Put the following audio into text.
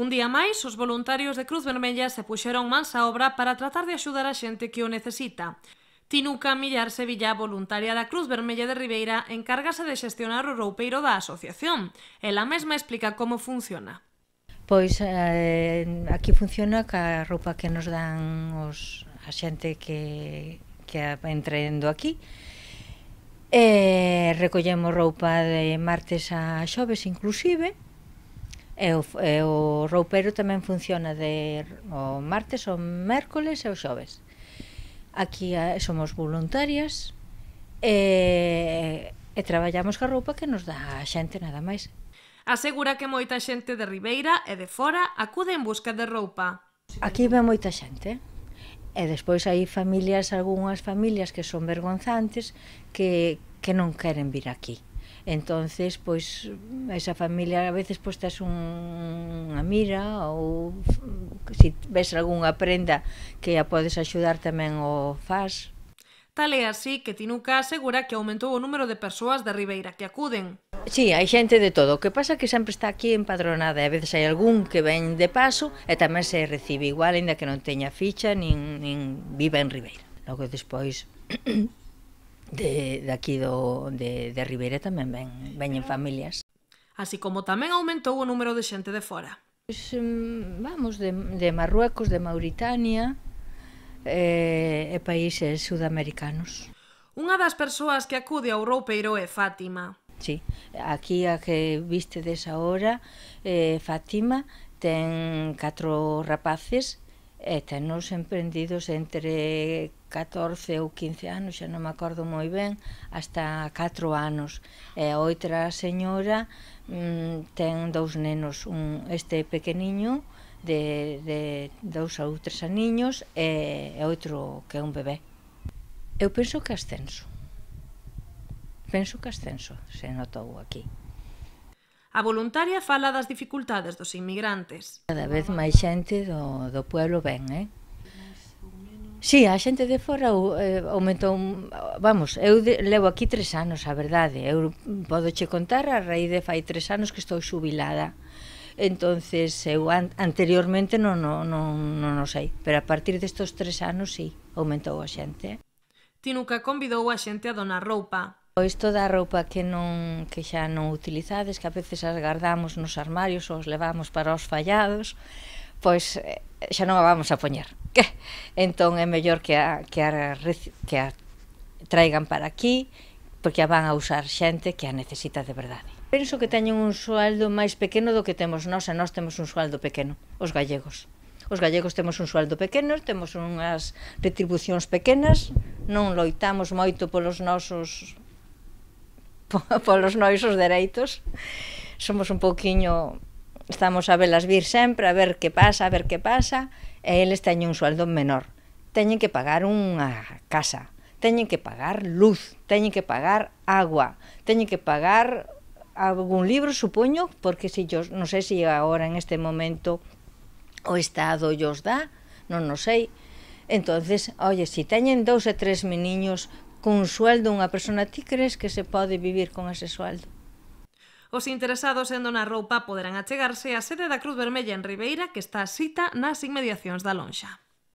Un día máis, os voluntarios de Cruz Vermella se puxeron mans á obra para tratar de axudar a xente que o necesita. Tinuca Millar Sevilla, voluntaria da Cruz Vermella de Ribeira, encárgase de xestionar o roupeiro da asociación. Ela mesma explica como funciona. Pois eh, aquí funciona ca roupa que nos dan os, a xente que, que entrendo aquí. Eh, recollemos roupa de martes a xoves inclusive, E o, e o roupeiro tamén funciona de o martes, o mércoles e o xoves. Aquí a, eh, somos voluntarias e, e traballamos ca roupa que nos dá a xente nada máis. Asegura que moita xente de Ribeira e de fora acude en busca de roupa. Aquí ve moita xente. E despois hai familias, algunhas familias que son vergonzantes que, que non queren vir aquí entonces pois esa familia a veces postas unha mira ou se si ves algunha prenda que a podes axudar tamén o faz Tal é así que Tinuca asegura que aumentou o número de persoas de Ribeira que acuden. Sí, hai xente de todo. O que pasa que sempre está aquí empadronada. e A veces hai algún que ven de paso e tamén se recibe igual, ainda que non teña ficha nin, nin viva en Ribeira. Logo despois de, de aquí do, de, de Ribeira tamén ven, veñen familias. Así como tamén aumentou o número de xente de fora. Pues, pois, vamos, de, de Marruecos, de Mauritania eh, e países sudamericanos. Unha das persoas que acude ao roupeiro é Fátima. Sí, aquí a que viste desa hora, eh, Fátima ten catro rapaces e tenos emprendidos entre 14 ou 15 anos, xa non me acordo moi ben, hasta 4 anos. E a outra señora mm, ten dous nenos, un este pequeniño de, de dous ou tres aniños e, e outro que é un bebé. Eu penso que ascenso. Penso que ascenso se notou aquí. A voluntaria fala das dificultades dos inmigrantes. Cada vez máis xente do, do pueblo ven, eh? Sí, a xente de fora eh, aumentou, vamos, eu de, levo aquí tres anos, a verdade, eu podo che contar a raíz de fai tres anos que estou xubilada, entonces eu an anteriormente non, non, non, non o sei, pero a partir destos tres anos sí, aumentou a xente. Tinuca convidou a xente a donar roupa, Isto da roupa que non que xa non utilizades, que a veces as guardamos nos armarios ou os levamos para os fallados, pois eh, xa non a vamos a poñer. Que? Entón é mellor que a, que a, que a traigan para aquí, porque a van a usar xente que a necesita de verdade. Penso que teñen un sualdo máis pequeno do que temos nós, e nós temos un sualdo pequeno, os gallegos. Os gallegos temos un sueldo pequeno, temos unhas retribucións pequenas, non loitamos moito polos nosos polos noisos dereitos somos un pouquiño estamos a velas vir sempre a ver que pasa, a ver que pasa e eles teñen un sueldo menor teñen que pagar unha casa teñen que pagar luz teñen que pagar agua teñen que pagar algún libro, supoño, porque si yo, non sei se si agora en este momento o Estado os dá, non o sei. Entonces, oye, si teñen dous e tres meniños cun sueldo unha persona ti crees que se pode vivir con ese sueldo? Os interesados en donar roupa poderán achegarse á sede da Cruz Vermella en Ribeira que está a cita nas inmediacións da Lonxa.